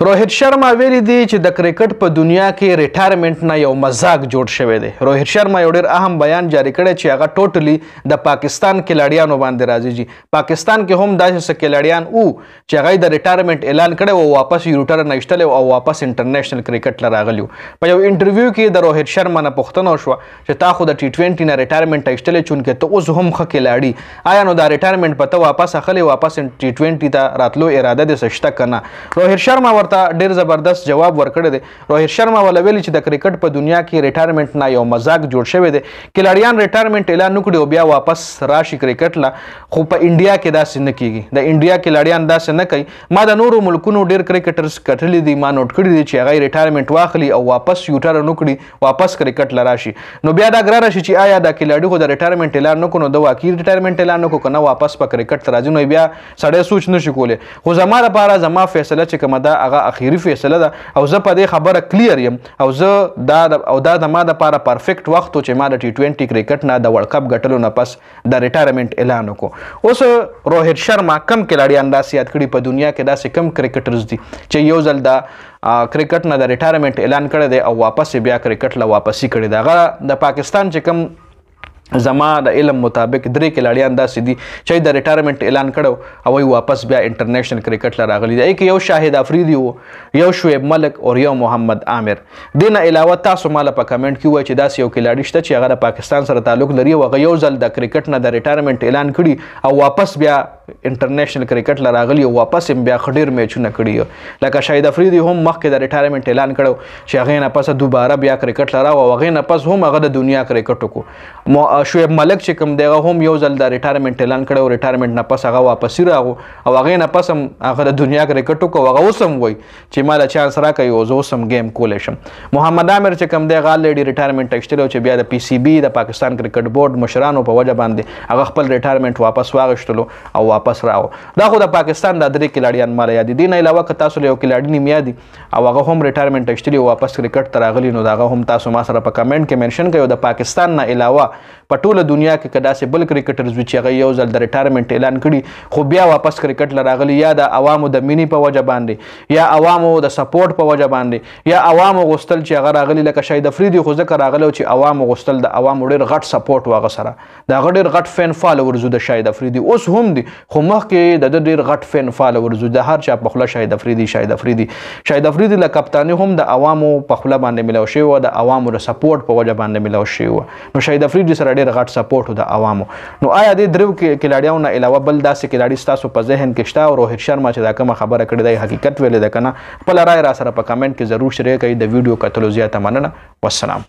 روهیت شرما ویلي دی چې د کرکټ په دنیا کې ریټایرمنت نه یو مزاق جوړ شوی دی روهیت شرما یو ډیر اهم بیان جاری کړی چې هغه ټوټلی د پاکستان کلاډیانو باندې راځي جی پاکستان کې هم داسې څه کلاډیان وو چې هغه د ریټایرمنت اعلان کړی او واپس یوټر نه شتل او واپس انټرنیشنل کرکټ لراغلی په یو انټرویو کې د روهیت شرما نه پوښتنه شو چې تا خو د ټي 20 نه ریټایرمنت شتل چونکه ته اوس هم ښه کلاډي آیا نو دا ریټایرمنت پته واپس اخلي واپس ټي 20 ته راتلو اراده دې سشته کنه روهیت شرما ورته ډیر زبردست جواب ورکړی دی روهیت شرما ولا ویلي چې د کرکټ په دنیا کې ریټایرمنټ نه یو مزاق جوړ شوی دی کلاړیان ریټایرمنټ اعلان نکړي او بیا واپس راشي کرکټ لا خو په انډیا کې داسې نه کیږي د انډیا کلاړیان داسې نه کوي ما د نورو ملکونو ډیر کرکټرز کتلی دي ما نوٹ کړی دي چې هغه ریټایرمنټ واخلي او واپس یوټر نکړي واپس کرکټ لا راشي نو بیا دا ګرار شي چې آیا د کلاړي خو د ریټایرمنټ اعلان نکړو نو د واقعي ریټایرمنټ اعلان نکړو کنه واپس په کرکټ ترازی نو بیا سړی سوچ نشي کولی خو زما لپاره زما فیصله چې کومه ده هغه هغه اخیری فیصله ده او زه په دې خبره کلیر يم او زه دا او دا د ما د لپاره پرفیکټ وخت چې ما د ټي 20 کرکټ نه د ورلد کپ ګټلو نه پس د ریټایرمنټ اعلان وکړو اوس روهیت شرما کم کلاړي انداز یاد کړی په دنیا کې داسې کم کرکټرز دي چې یو ځل دا کرکټ نه د ریټایرمنټ اعلان کړی دی او واپس بیا کرکټ له واپسی کړی دا د پاکستان چې کم زما د علم مطابق درې کلاړیان داسې دي چې د ریټایرمنت اعلان کړو او واپس بیا انټرنیشنل کرکټ لا راغلي دی یو شاهد افریدی وو یو شعیب ملک او یو محمد عامر دینه علاوه تاسو مال په کمنټ کې وای چې داسې یو کلاړی شته چې هغه د پاکستان سره تعلق لري او هغه یو ځل د کرکټ نه د ریټایرمنت اعلان کړي او واپس بیا انټرنیشنل کرکټ لراغلی او واپس هم بیا خډیر میچونه کړی لکه شاهد افریدی هم مخکې د ریټایرمنټ اعلان کړو چې هغه نه پس دوباره بیا کرکټ لرا او هغه نه پس هم هغه د دنیا کرکټ کو مو شعیب ملک چې کوم دغه هم یو ځل د ریټایرمنټ اعلان کړو ریټایرمنټ نه پس هغه واپس راغو او هغه نه پس هم هغه د دنیا کرکټ کو هغه اوس هم وای چې مال چانس راکې او زه اوس هم ګیم کولای شم محمد عامر چې کوم دغه لړی ریټایرمنټ اخیستلو چې بیا د پی سی بی د پاکستان کرکټ بورډ مشرانو په وجه باندې هغه خپل ریټایرمنټ واپس واغشتلو او واپس راو دا خو د پاکستان د درې کلاډیان مال یاد دي نه علاوه که تاسو یو کلاډی نیم یادي او هغه هم ریټایرمنټ اخیستلی واپس کرکټ ته راغلی نو دا هم تاسو ما سره په کمنټ کې منشن کړئ د پاکستان نه علاوه په ټوله دنیا کې کدا سه بل کرکټر زوی چې هغه یو ځل د ریټایرمنټ اعلان کړي خو بیا واپس کرکټ لراغلی یا د عوامو د مینی په وجه باندې یا عوامو د سپورټ په وجه باندې یا عوامو غوستل چې هغه راغلی لکه شاید افریدي خو ځکه راغلی چې عوامو غوستل د عوامو ډیر غټ سپورټ واغ سره دا غډیر غټ فین فالوور زو د شاید افریدي اوس هم دي خو مخکې د ډېر غټ فین فالوورز د هر چا په خوله شاهد افریدي شاهد افریدي شاهد افریدي له کپتانی هم د عوامو په خوله باندې ملو شوی و د عوامو له سپورټ په وجه باندې ملو شوی و نو شاهد افریدي سره ډېر غټ سپورټ د عوامو نو آیا د درو کې کلاډیانو نه علاوه بل داسې کلاډي ستاسو په ذهن کې شته او روهیت شرما چې دا کوم خبره کړې ده حقیقت ویلې ده کنه خپل رائے را سره په کمنټ کې ضرور شریک کړئ د ویډیو کتلو زیاته مننه والسلام